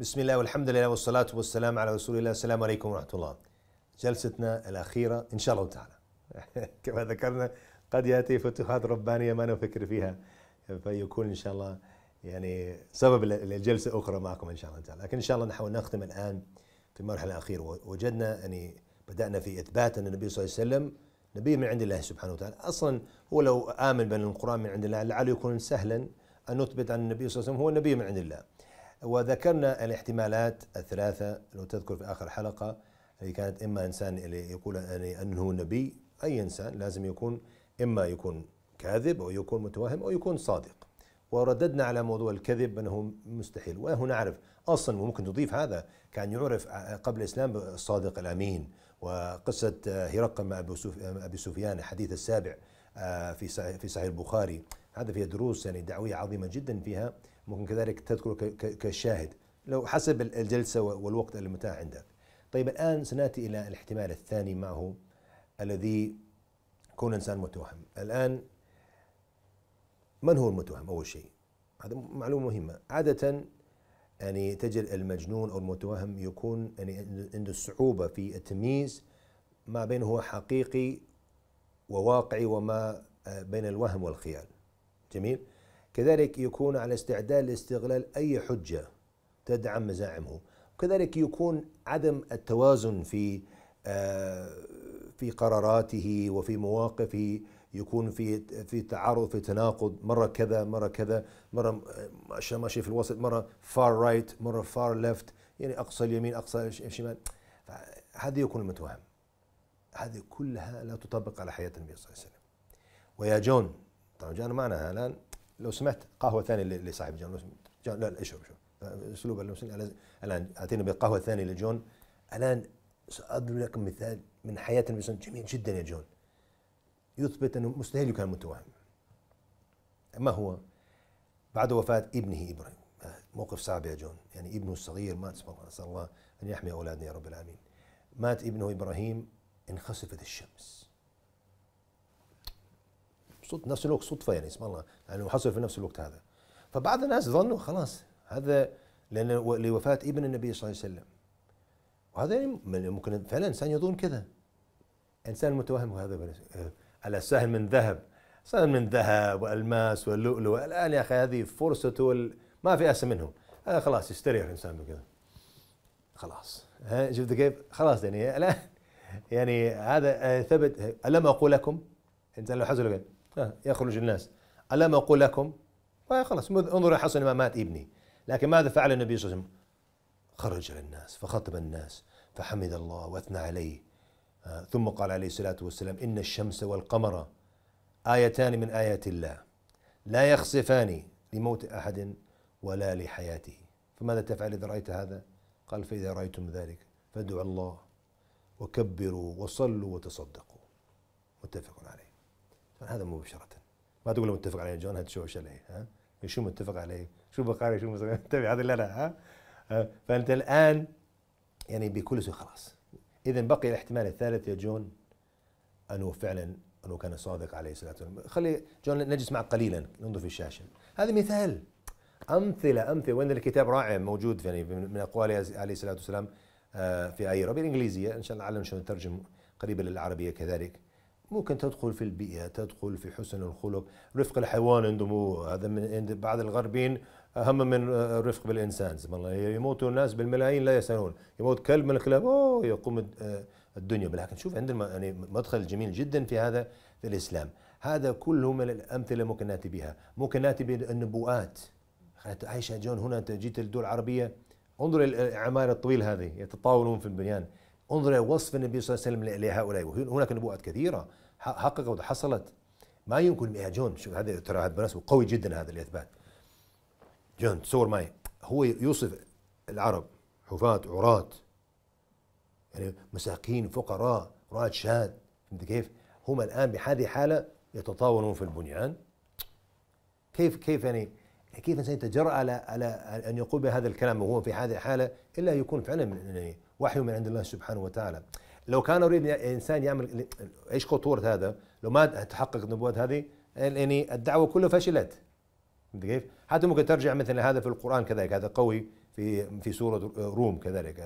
بسم الله والحمد لله والصلاة والسلام على رسول الله السلام عليكم ورحمة الله جلستنا الأخيرة إن شاء الله تعالى كما ذكرنا قد يأتي فتوحات ربانية ما نفكر فيها فيكون إن شاء الله يعني سبب للجلسة أخرى معكم إن شاء الله تعالى لكن إن شاء الله نحاول نختم الآن في المرحلة الأخيرة وجدنا يعني بدأنا في إثبات أن النبي صلى الله عليه وسلم نبي من عند الله سبحانه وتعالى أصلا هو لو آمن بأن القرآن من عند الله لعله يكون سهلا أن نثبت أن النبي صلى الله عليه وسلم هو نبي من عند الله وذكرنا الاحتمالات الثلاثة لو تذكر في آخر حلقة اللي كانت إما إنسان اللي يقول أنه نبي أي إنسان لازم يكون إما يكون كاذب أو يكون متوهم أو يكون صادق ورددنا على موضوع الكذب أنه مستحيل وهنا نعرف أصلا وممكن تضيف هذا كان يعرف قبل الإسلام بالصادق الأمين وقصة هرقل مع أبي سفيان الحديث السابع آه، في في صحيح البخاري هذا فيها دروس يعني دعوية عظيمة جدا فيها ممكن كذلك تذكره كشاهد لو حسب الجلسة والوقت المتاح عندك طيب الآن سنأتي إلى الاحتمال الثاني معه الذي كون الإنسان متوهم الآن من هو المتوهم أول شيء هذا معلومة مهمة عادة يعني تجد المجنون أو المتوهم يكون يعني عنده صعوبة في التمييز ما بين هو حقيقي وواقعي وما آه، بين الوهم والخيال جميل كذلك يكون على استعداد لاستغلال أي حجة تدعم مزاعمه كذلك يكون عدم التوازن في آه، في قراراته وفي مواقفه يكون في في تعارض في تناقض مره كذا مره كذا مره آه، ماشي في الوسط مره فار رايت right, مره فار ليفت يعني اقصى اليمين اقصى الشمال هذا يكون المتوهم هذه كلها لا تطبق على حياه النبي صلى الله عليه وسلم ويا جون طبعا جون معنا الان لو سمعت قهوه ثانيه لصاحب جون جون لا, اشرب شو اسلوب الان اعطينا بقهوه ثانيه لجون الان ساضرب لكم مثال من حياه النبي جميل جدا يا جون يثبت انه مستحيل يكون متوهم ما هو بعد وفاه ابنه ابراهيم موقف صعب يا جون يعني ابنه الصغير مات سبحان الله نسال الله ان يحمي اولادنا يا رب العالمين مات ابنه ابراهيم انخسفت الشمس صوت نفس الوقت صدفه يعني سبحان الله يعني حصل في نفس الوقت هذا فبعض الناس ظنوا خلاص هذا لان لوفاه ابن النبي صلى الله عليه وسلم وهذا يعني ممكن فعلا انسان يظن كذا انسان متوهم هذا آه، على سهل من ذهب سهل من ذهب والماس واللؤلؤ الان يا اخي هذه فرصته وال... ما في اسهل منهم هذا آه، خلاص يستريح الانسان بكذا خلاص ها شفت كيف؟ خلاص يعني الان يعني هذا ثبت الم اقول لكم انسان لو حصل يخرج الناس ألم أقول لكم خلاص انظروا حسن ما مات ابني لكن ماذا فعل النبي صلى الله عليه وسلم خرج للناس فخطب الناس فحمد الله واثنى عليه ثم قال عليه الصلاة والسلام إن الشمس والقمر آيتان من آيات الله لا يخسفان لموت أحد ولا لحياته فماذا تفعل إذا رأيت هذا قال فإذا رأيتم ذلك فادعوا الله وكبروا وصلوا وتصدقوا متفق عليه هذا مباشره ما تقول له متفق عليه جون هاد شو عليه ها شو متفق عليه شو بقاري شو متفق هذا لا لا ها فانت الان يعني بكل شيء خلاص اذا بقي الاحتمال الثالث يا جون انه فعلا انه كان صادق عليه الصلاه والسلام خلي جون نجلس معك قليلا ننظر في الشاشه هذا مثال امثله امثله وان الكتاب رائع موجود يعني من اقوال عليه الصلاه والسلام آه، في اي ربي الانجليزيه ان شاء الله اعلم شلون نترجم قريبا للعربيه كذلك ممكن تدخل في البيئة تدخل في حسن الخلق رفق الحيوان عندهم هذا من عند بعض الغربيين أهم من الرفق بالإنسان الله يموت الناس بالملايين لا يسألون يموت كلب من الكلاب أوه يقوم آه، الدنيا لكن شوف عندنا يعني مدخل جميل جدا في هذا في الإسلام هذا كله من الأمثلة ممكن نأتي بها ممكن نأتي بالنبوءات عائشة جون هنا جيت الدول العربية انظر العمارة الطويلة هذه يتطاولون في البنيان انظر إلى وصف النبي صلى الله عليه وسلم لهؤلاء وهناك نبوءات كثيرة حققت وحصلت ما يمكن مئة جون شوف هذا ترى هذا بالمناسبة قوي جدا هذا الإثبات جون تصور معي هو يوصف العرب حفاة عراة يعني مساكين فقراء رعاة شاذ فهمت كيف؟ هم الآن بهذه حالة يتطاولون في البنيان كيف كيف يعني كيف الانسان يتجرأ على على ان يقول بهذا الكلام وهو في هذه الحاله الا يكون فعلا يعني وحي من عند الله سبحانه وتعالى لو كان يريد انسان يعمل ايش خطوره هذا لو ما تحقق النبوات هذه يعني الدعوه كلها فشلت كيف؟ حتى ممكن ترجع مثل هذا في القران كذلك هذا قوي في في سوره روم كذلك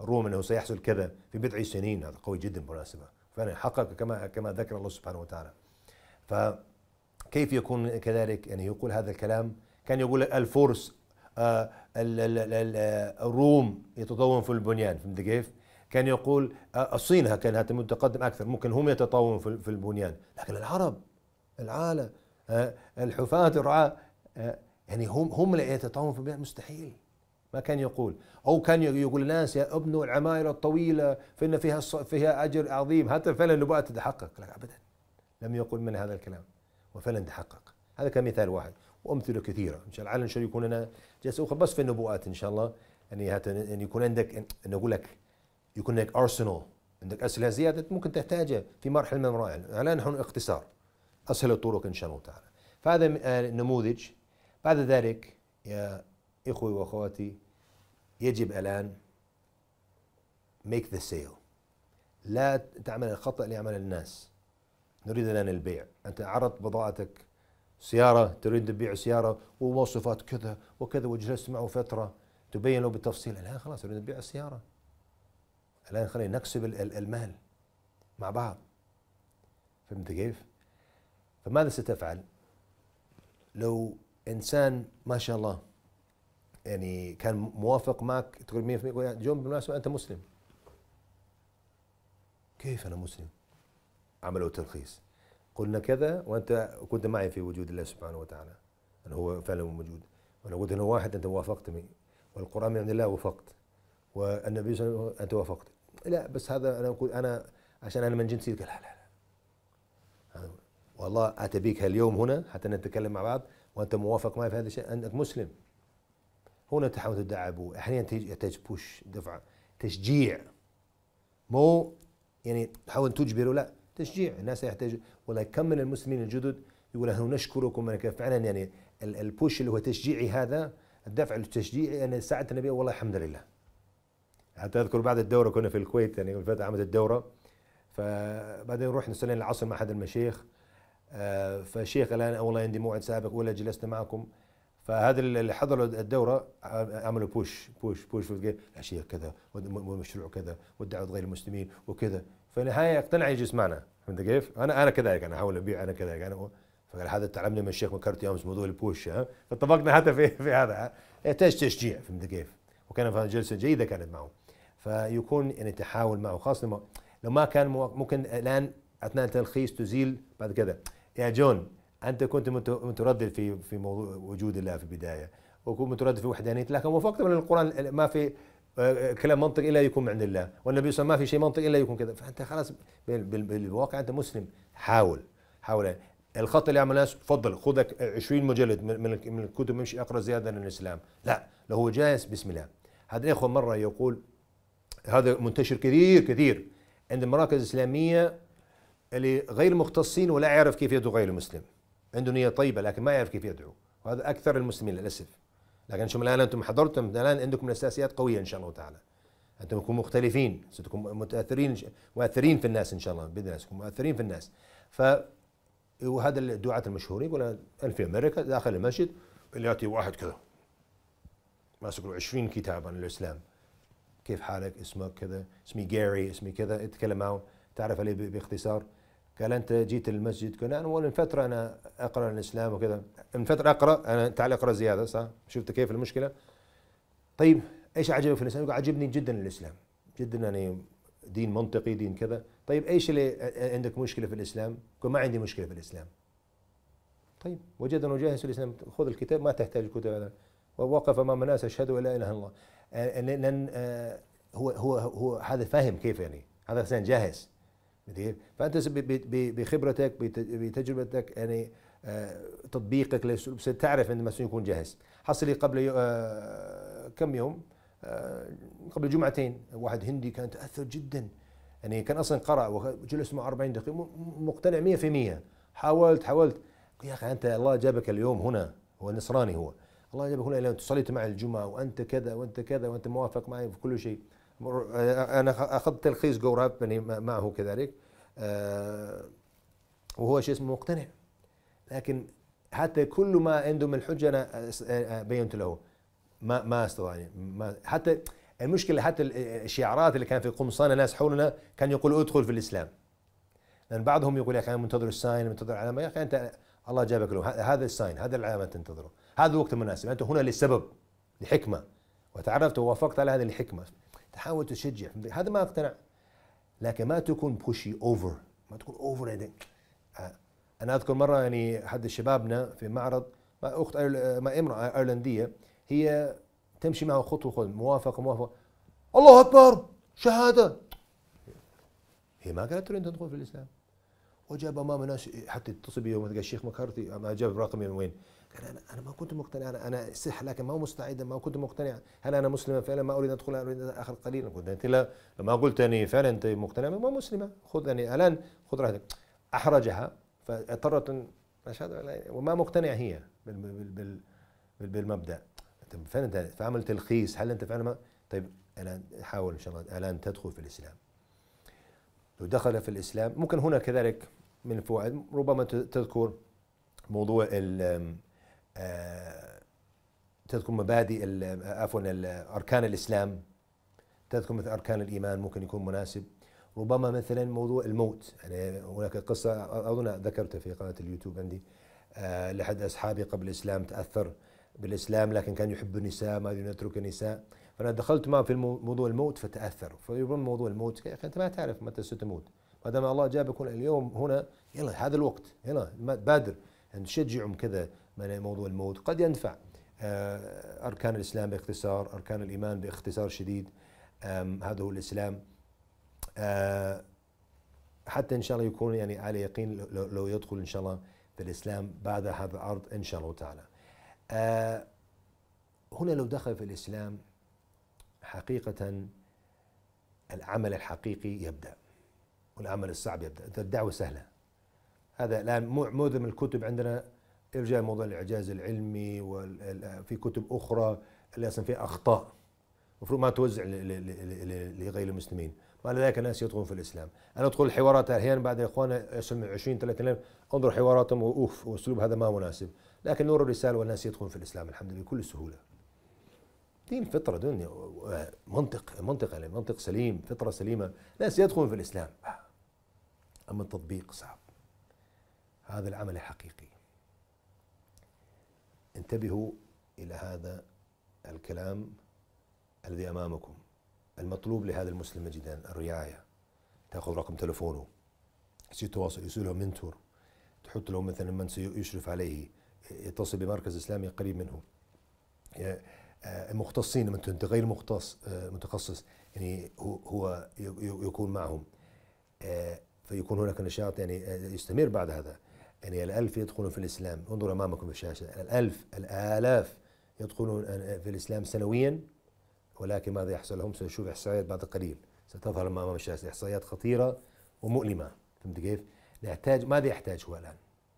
الروم انه سيحصل كذا في بضع سنين هذا قوي جدا بالمناسبه فعلا حقق كما كما ذكر الله سبحانه وتعالى فكيف يكون كذلك يعني يقول هذا الكلام كان يقول الفرس آه، الروم يتطور في البنيان فهمت كيف؟ كان يقول آه، الصين كانت متقدم اكثر ممكن هم يتطورون في البنيان لكن العرب العالم آه، الحفاة الرعاة يعني هم هم اللي يتطورون في البنيان مستحيل ما كان يقول او كان يقول الناس يا ابنوا العماير الطويله فان فيها فيها اجر عظيم حتى فعلا النبوءه تتحقق لا ابدا لم يقل من هذا الكلام وفعلا تحقق هذا كمثال واحد وامثله كثيره ان شاء الله على ان شاء الله يكون لنا جلسه اخرى بس في النبوءات ان شاء الله يعني حتى يعني ان يكون عندك ان اقول لك يكون لك ارسنال عندك أسئلة زياده ممكن تحتاجها في مرحله من المراحل الان نحن اختصار اسهل الطرق ان شاء الله تعالى فهذا النموذج آه، بعد ذلك يا اخوي واخواتي يجب الان make the sale لا تعمل الخطا اللي عمله الناس نريد الان البيع انت عرضت بضاعتك سيارة تريد تبيع سيارة ومواصفات كذا وكذا وجلست معه فترة تبين له بالتفصيل الآن خلاص نريد نبيع السيارة الآن خلينا نكسب المال مع بعض فهمت كيف؟ فماذا ستفعل؟ لو إنسان ما شاء الله يعني كان موافق معك تقول 100% جون بالمناسبة أنت مسلم كيف أنا مسلم؟ عملوا ترخيص قلنا كذا وانت كنت معي في وجود الله سبحانه وتعالى أنه هو فعلا موجود وانا قلت انه واحد انت وافقتني والقران من عند الله وافقت والنبي صلى الله عليه وسلم انت وافقت لا بس هذا انا أقول انا عشان انا من جنسي لا لا لا والله اتى بك اليوم هنا حتى نتكلم مع بعض وانت موافق معي في هذا الشيء انك مسلم هنا تحاول تدعبه احيانا يحتاج بوش دفعه تشجيع مو يعني تحاول تجبره لا تشجيع الناس يحتاج ولا كم من المسلمين الجدد يقول نحن نشكركم انك فعلا يعني البوش اللي هو تشجيعي هذا الدفع التشجيعي يعني ساعة النبي والله الحمد لله حتى اذكر بعد الدوره كنا في الكويت يعني الفتره عملت الدوره فبعدين رحنا صلينا العصر مع احد المشايخ آه، فشيخ الان والله عندي موعد سابق ولا جلست معكم فهذا اللي حضروا الدوره عملوا بوش بوش بوش يا شيخ كذا والمشروع كذا والدعوه غير المسلمين وكذا في النهايه يقتنع يجي يسمعنا فهمت كيف؟ انا انا كذلك انا احاول ابيع انا كذلك انا فقال هذا تعلمنا من الشيخ مكرتي امس موضوع البوش ها فطبقنا حتى في في هذا يحتاج إيه، تشجيع فهمت كيف؟ وكان جلسه جيده كانت معه فيكون يعني تحاول معه خاصه لو ما كان ممكن الان اثناء التلخيص تزيل بعد كذا يا جون انت كنت متردد في في موضوع وجود الله في البدايه وكنت متردد في وحدانيه لكن وفقت من القران ما في كلام منطق الا يكون عند الله والنبي صلى الله عليه وسلم ما في شيء منطق الا يكون كذا فانت خلاص بالواقع انت مسلم حاول حاول الخط اللي الناس تفضل خذك 20 مجلد من من الكتب مش اقرا زياده عن الاسلام لا لو هو جاهز بسم الله هذا الاخوه مره يقول هذا منتشر كثير كثير عند المراكز الاسلاميه اللي غير مختصين ولا يعرف كيف يدعو غير المسلم عنده نيه طيبه لكن ما يعرف كيف يدعو وهذا اكثر المسلمين للاسف لكن انتم الان انتم حضرتم الان عندكم اساسيات قويه ان شاء الله تعالى انتم تكونوا مختلفين ستكونوا متاثرين مؤثرين في الناس ان شاء الله باذن الله ستكونوا مؤثرين في الناس ف وهذا الدعاة المشهورين يقول في امريكا داخل المسجد اللي ياتي واحد كذا ماسك له 20 كتاب عن الاسلام كيف حالك اسمك كذا اسمي جاري اسمي كذا اتكلم معه تعرف عليه باختصار قال انت جيت المسجد كنا انا من فتره انا اقرا الاسلام وكذا من فتره اقرا انا تعال اقرا زياده صح شفت كيف المشكله طيب ايش عجبك في الاسلام عجبني جدا الاسلام جدا يعني دين منطقي دين كذا طيب ايش اللي عندك مشكله في الاسلام قال ما عندي مشكله في الاسلام طيب انه جاهز الاسلام خذ الكتاب ما تحتاج الكتاب هذا ووقف امام الناس اشهدوا لا اله الا الله أه، لان أه، هو هو هو هذا فاهم كيف يعني هذا انسان جاهز فانت بخبرتك بتجربتك يعني آه، تطبيقك للاسلوب ستعرف عندما سيكون جاهز حصل لي قبل آه، كم يوم آه، قبل جمعتين واحد هندي كان تاثر جدا يعني كان اصلا قرا وجلس معه 40 دقيقه مقتنع 100% حاولت حاولت يا اخي انت الله جابك اليوم هنا هو نصراني هو الله جابك هنا لان انت صليت مع الجمعه وانت كذا وانت كذا وانت موافق معي في كل شيء آه، انا اخذت تلخيص جوراب معه كذلك آه، وهو شيء اسمه مقتنع لكن حتى كل ما عنده من الحجه انا آه، بينت له ما ما يعني ما حتى المشكله حتى الشعارات اللي كان في قمصان الناس حولنا كان يقول ادخل في الاسلام لان بعضهم يقول يا اخي انا منتظر الساين منتظر العلامه يا اخي انت الله جابك له هذا الساين هذا العلامه تنتظره هذا الوقت المناسب انت هنا لسبب لحكمه وتعرفت ووافقت على هذه الحكمه تحاول تشجع هذا ما اقتنع لكن ما تكون بوشي اوفر ما تكون يعني. اوفر آه، انا اذكر مره يعني احد شبابنا في معرض ما اخت آه، مع امراه ايرلنديه هي تمشي معه خطوه خطوه موافقه موافقه الله اكبر شهاده هي ما قالت تريد تدخل في الاسلام وجاب امام ناس حتى اتصل بي يوم الشيخ مكارثي ما جاب رقمي من وين قال انا انا ما كنت مقتنع انا انا صح لكن ما هو مستعد ما كنت مقتنع هل انا مسلمه فعلا ما اريد ادخل اريد اخر قليل قلت انت لا لما قلت اني فعلا انت مقتنع ما مسلمه خذ يعني الان خذ راحتك احرجها فاضطرت اشهد وما مقتنع هي بال بال بال بال بالمبدا فعلا انت فعمل تلخيص هل انت فعلا ما طيب الان حاول ان شاء الله الان تدخل في الاسلام لو دخل في الاسلام ممكن هنا كذلك من الفوائد ربما تذكر موضوع تذكر مبادئ عفوا اركان الاسلام تذكر مثل اركان الايمان ممكن يكون مناسب ربما مثلا موضوع الموت يعني هناك قصه اظن ذكرتها في قناه اليوتيوب عندي آه، لحد اصحابي قبل الاسلام تاثر بالاسلام لكن كان يحب النساء ما يترك النساء فانا دخلت معه في موضوع الموت فتاثر فيظن موضوع الموت يا اخي انت ما تعرف متى ستموت ما دام الله جابك اليوم هنا يلا هذا الوقت يلا بادر نشجعهم كذا موضوع الموت قد ينفع آه، أركان الإسلام باختصار أركان الإيمان باختصار شديد هذا هو الإسلام آه، حتى إن شاء الله يكون يعني على يقين لو يدخل إن شاء الله في الإسلام بعد هذا العرض إن شاء الله تعالى آه، هنا لو دخل في الإسلام حقيقة العمل الحقيقي يبدأ والعمل الصعب يبدأ الدعوة سهلة هذا الآن معظم الكتب عندنا ارجع موضوع الاعجاز العلمي وفي كتب اخرى اللي اصلا فيها اخطاء المفروض ما توزع لغير المسلمين بعد ذلك الناس يدخلون في الاسلام انا ادخل الحوارات احيانا بعد اخوانا يصل من 20 30 الف انظر حواراتهم واوف واسلوب هذا ما مناسب لكن نور الرساله والناس يدخلون في الاسلام الحمد لله بكل سهوله دين فطره دنيا منطق منطق منطق سليم فطره سليمه الناس يدخلون في الاسلام اما التطبيق صعب هذا العمل حقيقي انتبهوا الى هذا الكلام الذي امامكم المطلوب لهذا المسلم جدا الرعايه تاخذ رقم تلفونه يصير تواصل يصير له منتور تحط له مثلا من سيشرف عليه يتصل بمركز اسلامي قريب منه آه، مختصين لما انت غير مختص آه، متخصص يعني هو يكون معهم آه، فيكون هناك نشاط يعني يستمر بعد هذا يعني الألف يدخلون في الإسلام انظروا أمامكم في الشاشة الألف الآلاف يدخلون في الإسلام سنويا ولكن ماذا يحصل لهم سنشوف إحصائيات بعد قليل ستظهر أمام الشاشة إحصائيات خطيرة ومؤلمة فهمت كيف؟ نحتاج ماذا يحتاج هو الآن؟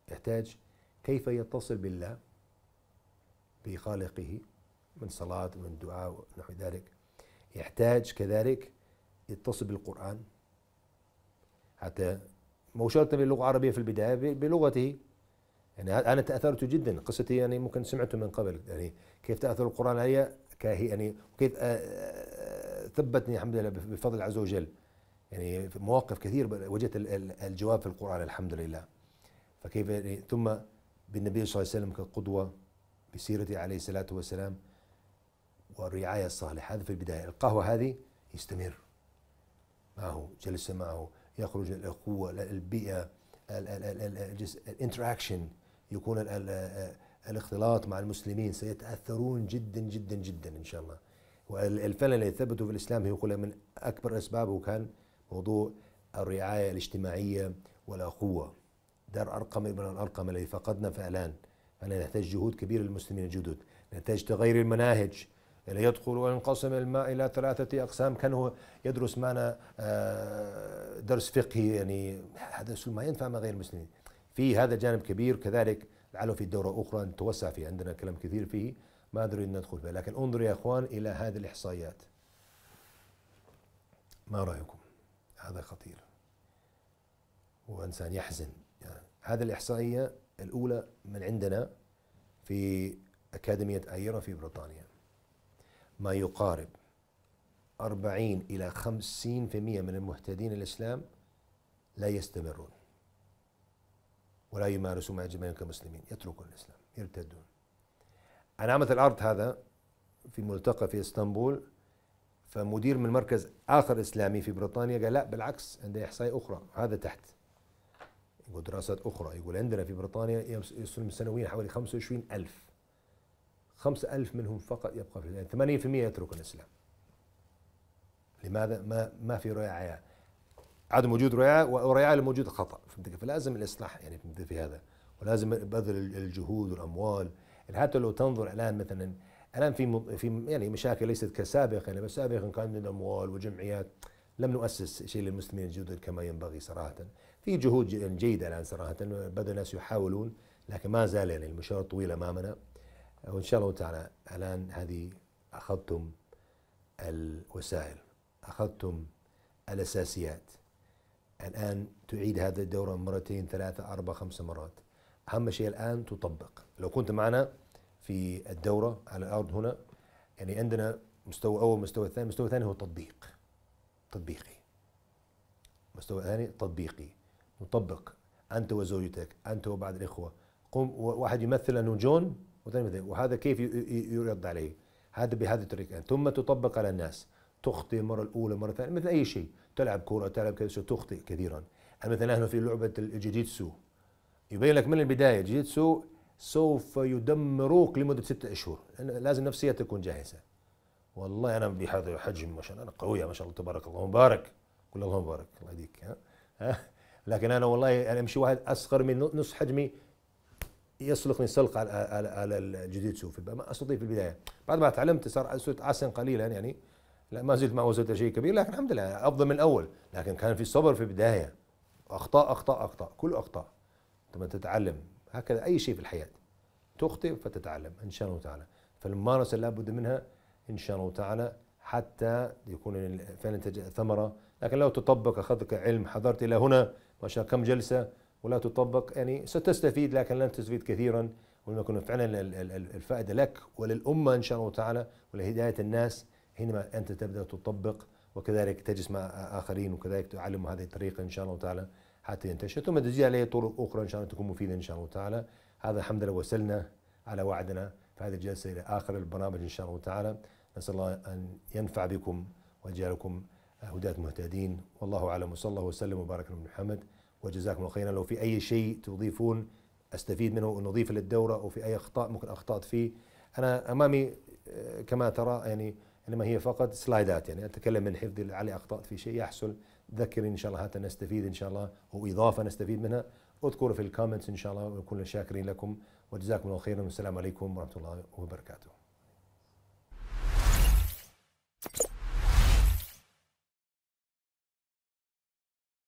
يحتاج كيف يتصل بالله بخالقه من صلاة ومن دعاء ونحو ذلك يحتاج كذلك يتصل بالقرآن حتى مو شرط باللغه العربيه في البدايه بلغته يعني انا تاثرت جدا قصتي يعني ممكن سمعته من قبل يعني كيف تاثر القران علي كهي يعني وكيف ثبتني الحمد لله بفضل الله عز وجل يعني في مواقف كثير وجدت الجواب في القران الحمد لله فكيف يعني ثم بالنبي صلى الله عليه وسلم كقدوه بسيرته عليه الصلاه والسلام والرعايه الصالحه هذا في البدايه القهوه هذه يستمر معه جلسه معه يخرج الأخوة البيئة الانتراكشن يكون الاختلاط مع المسلمين سيتأثرون جدا جدا جدا إن شاء الله والفعل اللي ثبته في الإسلام هي من أكبر أسبابه كان موضوع الرعاية الاجتماعية والأخوة دار أرقم من الأرقم الذي فقدنا فعلا فعلا نحتاج جهود كبيرة للمسلمين الجدد نحتاج تغير المناهج اللي يدخل وينقسم الماء إلى ثلاثة أقسام كانه يدرس معنا آه، درس فقهي يعني هذا ما ينفع مع غير المسلمين في هذا جانب كبير كذلك لعله في دورة أخرى نتوسع فيه عندنا كلام كثير فيه ما أدري ندخل فيه لكن انظر يا أخوان إلى هذه الإحصائيات ما رأيكم هذا خطير وإنسان يحزن يعني هذه الإحصائية الأولى من عندنا في أكاديمية أيرا في بريطانيا ما يقارب 40 إلى 50% من المهتدين الإسلام لا يستمرون ولا يمارسون مع جميعهم كمسلمين يتركون الإسلام يرتدون علامة الأرض هذا في ملتقى في اسطنبول فمدير من مركز آخر إسلامي في بريطانيا قال لا بالعكس عنده إحصائية أخرى هذا تحت يقول دراسات أخرى يقول عندنا في بريطانيا يسلم سنويا حوالي 25 ألف خمسة ألف منهم فقط يبقى في الإسلام 80% يتركوا الإسلام لماذا ما, ما في رعاية عدم وجود رعاية ورعاية الموجودة خطأ فهمت فلازم الإصلاح يعني فهمت في هذا ولازم بذل الجهود والأموال يعني حتى لو تنظر الآن مثلا الآن في في يعني مشاكل ليست كسابقا يعني بس سابقا كان عندنا أموال وجمعيات لم نؤسس شيء للمسلمين الجدد كما ينبغي صراحة في جهود جيدة الآن صراحة بدأ الناس يحاولون لكن ما زال يعني المشوار طويل أمامنا وإن شاء الله تعالى الآن هذه أخذتم الوسائل أخذتم الأساسيات الآن تعيد هذه الدورة مرتين ثلاثة أربع خمس مرات أهم شيء الآن تطبق لو كنت معنا في الدورة على الأرض هنا يعني عندنا مستوى أول مستوى ثاني مستوى ثاني هو تطبيق تطبيقي مستوى ثاني تطبيقي نطبق أنت وزوجتك أنت وبعض الإخوة قم واحد يمثل أنه جون وهذا كيف يرد عليه هذا بهذه الطريقة ثم تطبق على الناس تخطئ المرة الأولى مرة ثانية مثل أي شيء تلعب كرة تلعب كذا تخطئ كثيرا يعني مثلا نحن في لعبة الجيجيتسو يبين لك من البداية الجيجيتسو سوف يدمروك لمدة ستة أشهر لازم نفسية تكون جاهزة والله أنا بهذا الحجم ما شاء الله أنا قوية ما شاء الله تبارك الله مبارك كل الله مبارك الله يديك ها, ها؟ لكن أنا والله أنا يعني أمشي واحد أصغر من نص حجمي يسلقني سلق على على, على الجوجيتسو في ما استطيع في البدايه بعد ما تعلمت صار صرت احسن قليلا يعني لا ما زلت ما وصلت شيء كبير لكن الحمد لله افضل من الاول لكن كان في صبر في البدايه اخطاء اخطاء اخطاء كله اخطاء لما تتعلم هكذا اي شيء في الحياه تخطئ فتتعلم ان شاء الله تعالى فالممارسه لابد منها ان شاء الله تعالى حتى يكون فعلا ثمره لكن لو تطبق اخذك علم حضرت الى هنا ما شاء كم جلسه ولا تطبق يعني ستستفيد لكن لن تستفيد كثيرا ولن يكون فعلا الفائدة لك وللأمة إن شاء الله تعالى ولهداية الناس حينما أنت تبدأ تطبق وكذلك تجلس مع آخرين وكذلك تعلم هذه الطريقة إن شاء الله تعالى حتى ينتشر ثم تزيد عليه طرق أخرى إن شاء الله تكون مفيدة إن شاء الله تعالى هذا الحمد لله وصلنا على وعدنا في هذه الجلسة إلى آخر البرنامج إن شاء الله تعالى نسأل الله أن ينفع بكم ويجعلكم هداة مهتدين والله أعلم وصلى الله وسلم وبارك على محمد وجزاكم الله خيرا لو في اي شيء تضيفون استفيد منه ونضيف للدوره او في اي اخطاء ممكن اخطات فيه انا امامي آه، كما ترى يعني انما هي فقط سلايدات يعني اتكلم من حفظي لعلي اخطات في شيء يحصل ذكرني ان شاء الله حتى نستفيد ان شاء الله واضافه نستفيد منها اذكروا في الكومنتس ان شاء الله ونكون شاكرين لكم وجزاكم الله خيرا والسلام عليكم ورحمه الله وبركاته